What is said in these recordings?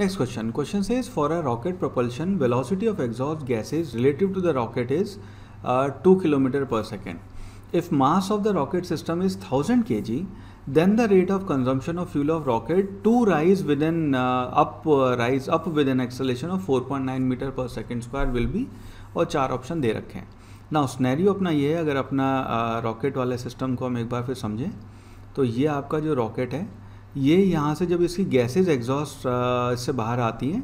next question question से is for a rocket propulsion velocity of exhaust gases relative to the rocket is two kilometre per second if mass of the rocket system is thousand K G then the rate of consumption of fuel of rocket to rise with in up rise up with an acceleration of four point nine metre per second square will be और चार option दे रखे हैं ना scenario अपना ये है अगर अपना रॉकेट uh, वाले सिस्टम को हम एक बार फिर समझें तो ये आपका जो रॉकेट है ये यहाँ से जब इसकी गैसेज एग्जॉस्ट इससे बाहर आती हैं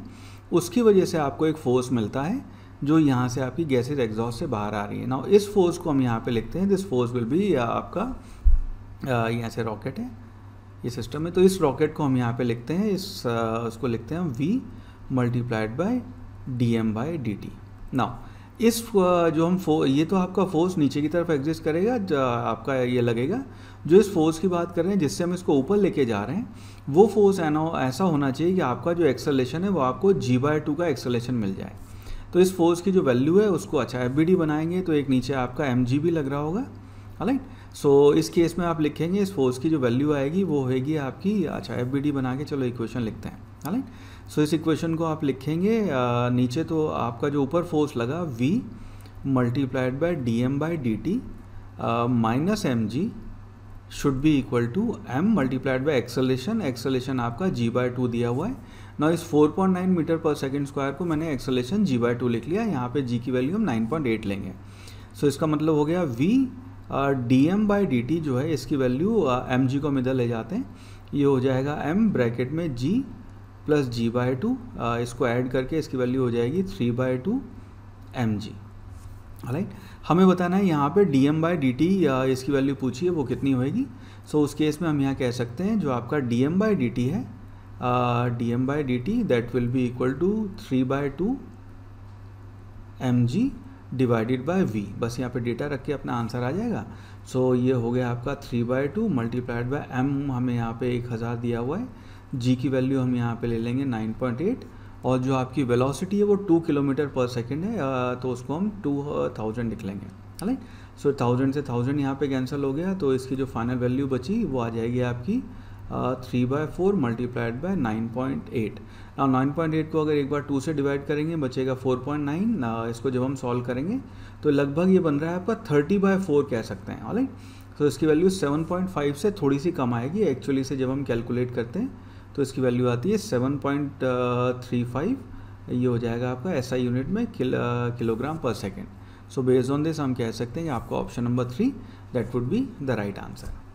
उसकी वजह से आपको एक फोर्स मिलता है जो यहाँ से आपकी गैसेज एग्जॉस्ट से बाहर आ रही है ना इस फोर्स को हम यहाँ पे लिखते हैं दिस फोर्स विल बी आपका यहाँ से रॉकेट है ये सिस्टम है तो इस रॉकेट को हम यहाँ पे लिखते हैं इस उसको लिखते हैं हम V multiplied by D M by D T ना इस जो हम फो ये तो आपका फोर्स नीचे की तरफ एग्जिस्ट करेगा आपका ये लगेगा जो इस फोर्स की बात कर रहे हैं जिससे हम इसको ऊपर लेके जा रहे हैं वो फोर्स ऐसा होना चाहिए कि आपका जो एक्सलेशन है वो आपको जी बाय टू का एक्सलेशन मिल जाए तो इस फोर्स की जो वैल्यू है उसको अच्छा एफ बनाएंगे तो एक नीचे आपका एम लग रहा होगा राइट सो so, इस केस में आप लिखेंगे इस फोर्स की जो वैल्यू आएगी वो होगी आपकी अच्छा एफ बना के चलो इक्वेशन लिखते हैं राइट सो so, इस इक्वेशन को आप लिखेंगे आ, नीचे तो आपका जो ऊपर फोर्स लगा V multiplied by D M by D T minus M G should be equal to M multiplied by acceleration acceleration आपका जी बाय टू दिया हुआ है ना इस 4.9 मीटर पर सेकेंड स्क्वायर को मैंने एक्सलेशन जी बाय टू लिख लिया यहाँ पे जी की वैल्यू हम 9.8 लेंगे सो so, इसका मतलब हो गया V D M by D T जो है इसकी वैल्यू एम जी को हम इधर ले जाते हैं ये हो जाएगा एम ब्रैकेट में G plus G by two इसको ऐड करके इसकी वैल्यू हो जाएगी three by two M G right हमें बताना है यहाँ पे D M by D T इसकी वैल्यू पूछी है वो कितनी होएगी सो so, उस केस में हम यहाँ कह सकते हैं जो आपका D M by D T है D M by D T that will be equal to three by two M G divided by V बस यहाँ पे डेटा रख के अपना आंसर आ जाएगा सो so, ये हो गया आपका three by two multiplied by M हमें यहाँ पे एक हज़ार दिया हुआ है जी की वैल्यू हम यहाँ पे ले लेंगे नाइन पॉइंट एट और जो आपकी वेलोसिटी है वो टू किलोमीटर पर सेकेंड है तो उसको हम टू थाउजेंड लिख लेंगे सो थाउजेंड से थाउजेंड यहाँ पे कैंसिल हो गया तो इसकी जो फाइनल वैल्यू बची वो आ जाएगी आपकी three by four multiplied by nine ना एट को अगर एक बार टू से डिवाइड करेंगे बचेगा फोर पॉइंट नाइन इसको जब हम सॉल्व करेंगे तो लगभग ये बन रहा है आपका थर्टी बाय फोर कह सकते हैं ऑलराइट तो इसकी वैल्यू सेवन पॉइंट फाइव से थोड़ी सी कम आएगी एक्चुअली से जब हम कैलकुलेट करते हैं तो इसकी वैल्यू आती है सेवन पॉइंट थ्री फाइव ये हो जाएगा आपका ऐसा यूनिट में kilogram per second so based on this हम कह सकते हैं कि आपका option number three that would be the right answer